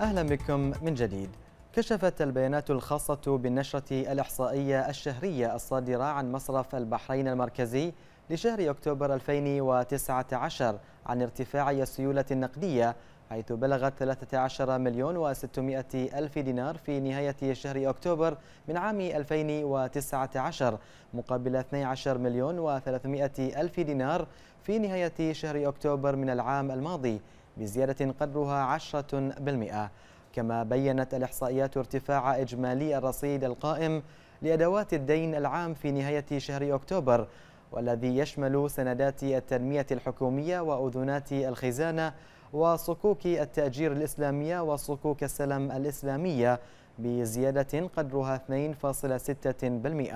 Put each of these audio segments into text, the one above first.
أهلا بكم من جديد كشفت البيانات الخاصة بالنشرة الإحصائية الشهرية الصادرة عن مصرف البحرين المركزي لشهر أكتوبر 2019 عن ارتفاع السيولة النقدية حيث بلغت 13 مليون و600 ألف دينار في نهاية شهر أكتوبر من عام 2019 مقابل 12 مليون و300 ألف دينار في نهاية شهر أكتوبر من العام الماضي بزيادة قدرها 10% كما بينت الإحصائيات ارتفاع إجمالي الرصيد القائم لأدوات الدين العام في نهاية شهر أكتوبر والذي يشمل سندات التنمية الحكومية وأذنات الخزانة وصكوك التأجير الإسلامية وصكوك السلم الإسلامية بزيادة قدرها 2.6%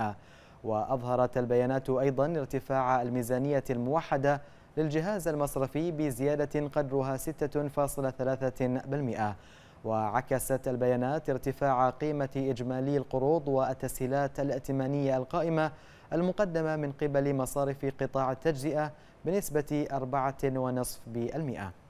وأظهرت البيانات أيضا ارتفاع الميزانية الموحدة للجهاز المصرفي بزيادة قدرها 6.3% وعكست البيانات ارتفاع قيمة إجمالي القروض والتسهيلات الائتمانية القائمة المقدمة من قبل مصارف قطاع التجزئة بنسبة 4.5%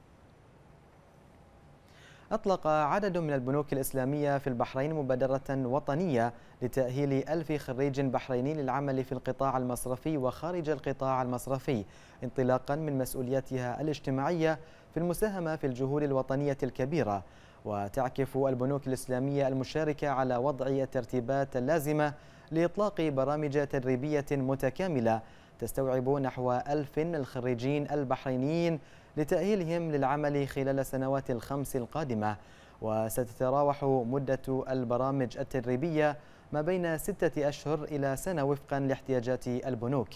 أطلق عدد من البنوك الإسلامية في البحرين مبادرة وطنية لتأهيل ألف خريج بحريني للعمل في القطاع المصرفي وخارج القطاع المصرفي انطلاقا من مسؤوليتها الاجتماعية في المساهمة في الجهود الوطنية الكبيرة وتعكف البنوك الإسلامية المشاركة على وضع الترتيبات اللازمة لإطلاق برامج تدريبية متكاملة تستوعب نحو ألف الخريجين البحرينيين لتأهيلهم للعمل خلال السنوات الخمس القادمة وستتراوح مدة البرامج التدريبية ما بين ستة أشهر إلى سنة وفقا لاحتياجات البنوك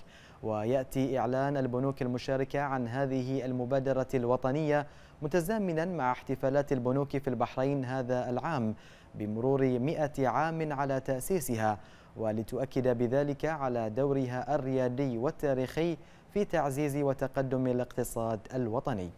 ويأتي إعلان البنوك المشاركة عن هذه المبادرة الوطنية متزامنا مع احتفالات البنوك في البحرين هذا العام بمرور مئة عام على تأسيسها ولتؤكد بذلك على دورها الريادي والتاريخي في تعزيز وتقدم الاقتصاد الوطني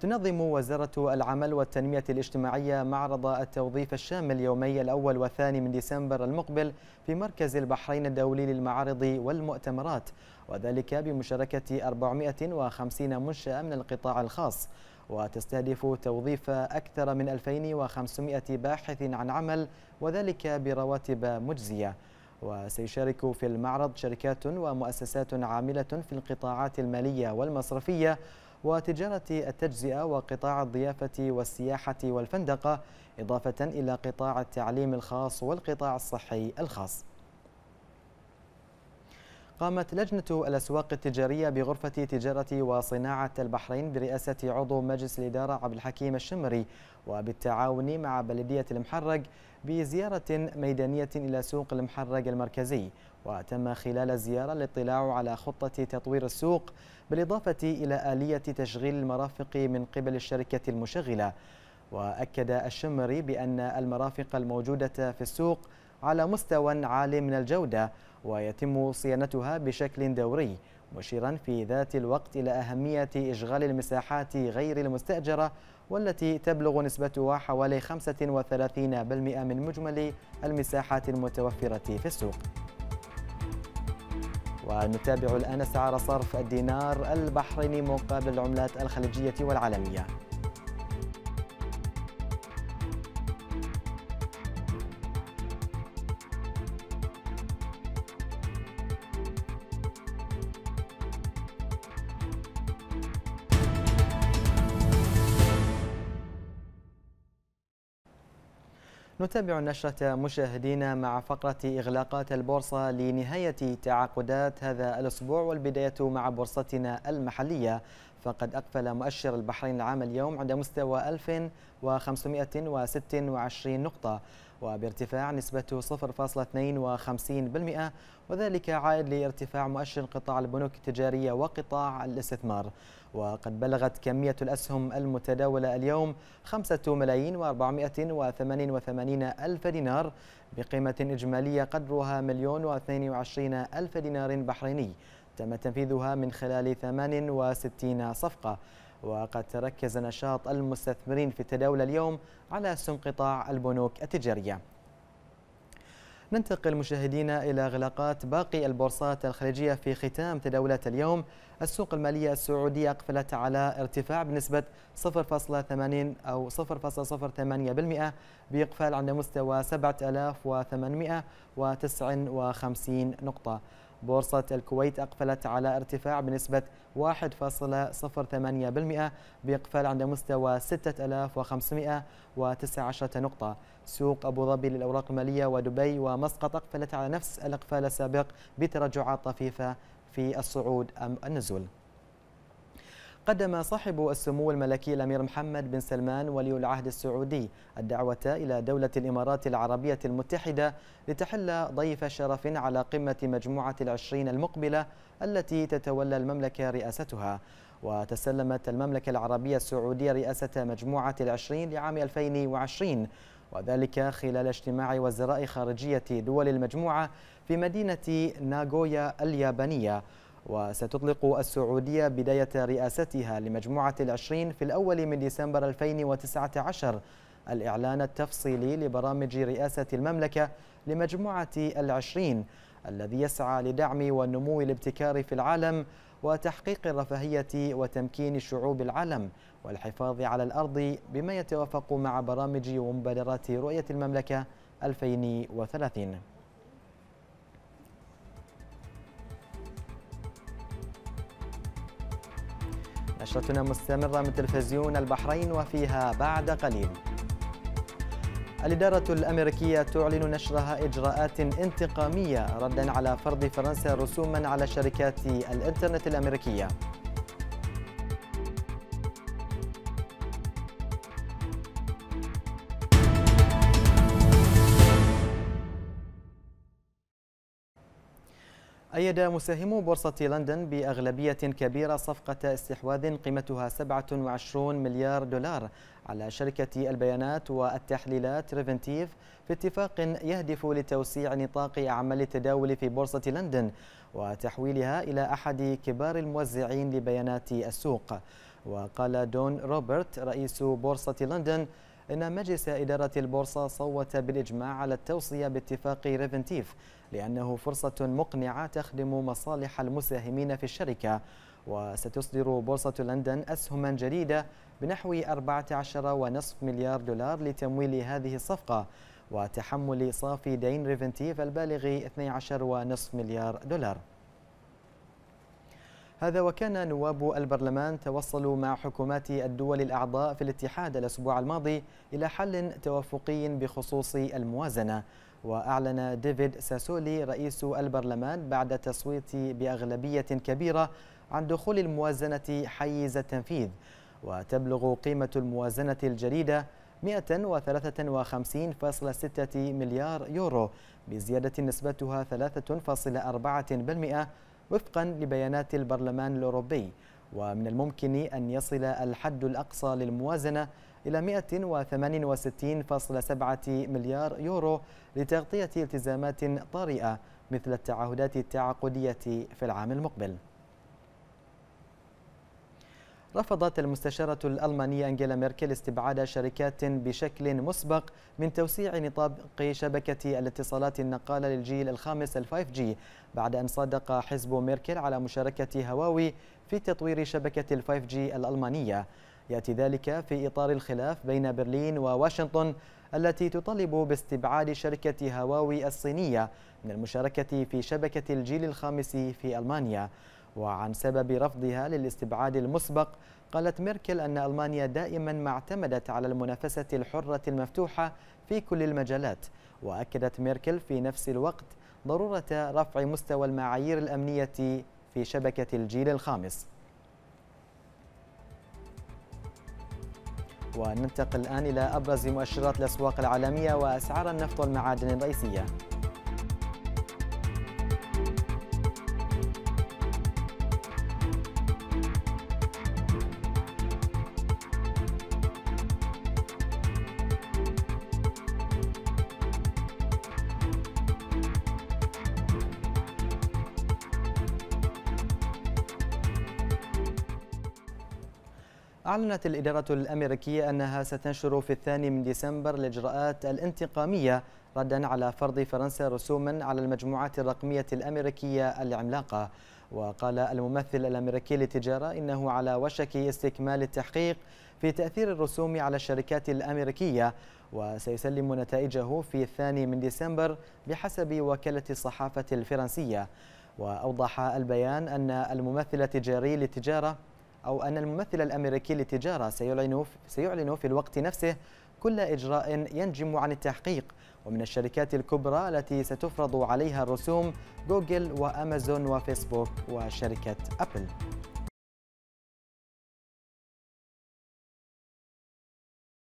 تنظم وزارة العمل والتنمية الاجتماعية معرض التوظيف الشامل يومي الأول والثاني من ديسمبر المقبل في مركز البحرين الدولي للمعارض والمؤتمرات وذلك بمشاركة 450 منشأة من القطاع الخاص وتستهدف توظيف أكثر من 2500 باحث عن عمل وذلك برواتب مجزية وسيشارك في المعرض شركات ومؤسسات عاملة في القطاعات المالية والمصرفية وتجارة التجزئة وقطاع الضيافة والسياحة والفندقة إضافة إلى قطاع التعليم الخاص والقطاع الصحي الخاص قامت لجنة الأسواق التجارية بغرفة تجارة وصناعة البحرين برئاسة عضو مجلس الإدارة عبد الحكيم الشمري وبالتعاون مع بلدية المحرق بزيارة ميدانية إلى سوق المحرق المركزي وتم خلال الزيارة الاطلاع على خطة تطوير السوق بالإضافة إلى آلية تشغيل المرافق من قبل الشركة المشغلة وأكد الشمري بأن المرافق الموجودة في السوق على مستوى عال من الجودة ويتم صيانتها بشكل دوري مشيرا في ذات الوقت إلى أهمية إشغال المساحات غير المستأجرة والتي تبلغ نسبتها حوالي 35% من مجمل المساحات المتوفرة في السوق ونتابع الآن سعر صرف الدينار البحريني مقابل العملات الخليجية والعالمية نتابع النشرة مشاهدينا مع فقرة إغلاقات البورصة لنهاية تعاقدات هذا الأسبوع والبداية مع بورصتنا المحلية فقد أقفل مؤشر البحرين العام اليوم عند مستوى 1526 نقطة وبارتفاع نسبة 0.52% وذلك عائد لارتفاع مؤشر قطاع البنوك التجارية وقطاع الاستثمار وقد بلغت كمية الأسهم المتداولة اليوم 5 ملايين و488 ألف دينار بقيمة إجمالية قدرها مليون و22 ألف دينار بحريني تم تنفيذها من خلال 68 صفقة وقد تركز نشاط المستثمرين في التداول اليوم على سوق قطاع البنوك التجارية ننتقل مشاهدينا إلى إغلاقات باقي البورصات الخليجية في ختام تداولات اليوم السوق المالية السعودية أقفلت على ارتفاع بنسبة 0.80 أو 0.08% بإقفال عند مستوى 7859 نقطة بورصة الكويت أقفلت على ارتفاع بنسبة 1.08% بإقفال عند مستوى 6519 نقطة سوق أبو ظبي للأوراق المالية ودبي ومسقط أقفلت على نفس الإقفال السابق بتراجعات طفيفة في الصعود أم النزول قدم صاحب السمو الملكي الأمير محمد بن سلمان ولي العهد السعودي الدعوة إلى دولة الإمارات العربية المتحدة لتحل ضيف شرف على قمة مجموعة العشرين المقبلة التي تتولى المملكة رئاستها وتسلمت المملكة العربية السعودية رئاسة مجموعة العشرين لعام 2020 وذلك خلال اجتماع وزراء خارجية دول المجموعة في مدينة ناغويا اليابانية وستطلق السعودية بداية رئاستها لمجموعة العشرين في الأول من ديسمبر 2019 الإعلان التفصيلي لبرامج رئاسة المملكة لمجموعة العشرين الذي يسعى لدعم ونمو الابتكار في العالم وتحقيق الرفاهية وتمكين شعوب العالم والحفاظ على الأرض بما يتوافق مع برامج ومبادرات رؤية المملكة 2030 نشرتنا مستمرة من تلفزيون البحرين وفيها بعد قليل الإدارة الأمريكية تعلن نشرها إجراءات انتقامية ردا على فرض فرنسا رسوما على شركات الإنترنت الأمريكية أيد مساهمو بورصة لندن بأغلبية كبيرة صفقة استحواذ قيمتها 27 مليار دولار على شركة البيانات والتحليلات ريفنتيف في اتفاق يهدف لتوسيع نطاق أعمال التداول في بورصة لندن وتحويلها إلى أحد كبار الموزعين لبيانات السوق وقال دون روبرت رئيس بورصة لندن إن مجلس إدارة البورصة صوت بالإجماع على التوصية باتفاق ريفنتيف لأنه فرصة مقنعة تخدم مصالح المساهمين في الشركة وستصدر بورصة لندن أسهما جديدة بنحو 14.5 مليار دولار لتمويل هذه الصفقة وتحمل صافي دين ريفنتيف البالغ 12.5 مليار دولار هذا وكان نواب البرلمان توصلوا مع حكومات الدول الأعضاء في الاتحاد الأسبوع الماضي إلى حل توافقي بخصوص الموازنة وأعلن ديفيد ساسولي رئيس البرلمان بعد تصويت بأغلبية كبيرة عن دخول الموازنة حيز التنفيذ وتبلغ قيمة الموازنة الجديدة 153.6 مليار يورو بزيادة نسبتها 3.4% وفقا لبيانات البرلمان الأوروبي ومن الممكن أن يصل الحد الأقصى للموازنة إلى 168.7 مليار يورو لتغطية التزامات طارئة مثل التعهدات التعاقدية في العام المقبل رفضت المستشارة الألمانية أنجيلا ميركل استبعاد شركات بشكل مسبق من توسيع نطاق شبكة الاتصالات النقالة للجيل الخامس 5 جي بعد أن صادق حزب ميركل على مشاركة هواوي في تطوير شبكة 5 جي الألمانية يأتي ذلك في إطار الخلاف بين برلين وواشنطن التي تطالب باستبعاد شركة هواوي الصينية من المشاركة في شبكة الجيل الخامس في ألمانيا وعن سبب رفضها للاستبعاد المسبق قالت ميركل أن ألمانيا دائما ما اعتمدت على المنافسة الحرة المفتوحة في كل المجالات وأكدت ميركل في نفس الوقت ضرورة رفع مستوى المعايير الأمنية في شبكة الجيل الخامس وننتقل الآن إلى أبرز مؤشرات الأسواق العالمية وأسعار النفط والمعادن الرئيسية أعلنت الإدارة الأمريكية أنها ستنشر في الثاني من ديسمبر الإجراءات الانتقامية ردا على فرض فرنسا رسوما على المجموعات الرقمية الأمريكية العملاقة وقال الممثل الأمريكي للتجارة إنه على وشك استكمال التحقيق في تأثير الرسوم على الشركات الأمريكية وسيسلم نتائجه في الثاني من ديسمبر بحسب وكالة الصحافة الفرنسية وأوضح البيان أن الممثل التجاري للتجارة أو أن الممثل الأمريكي للتجارة سيعلن سيعلن في الوقت نفسه كل إجراء ينجم عن التحقيق ومن الشركات الكبرى التي ستفرض عليها الرسوم جوجل وأمازون وفيسبوك وشركة أبل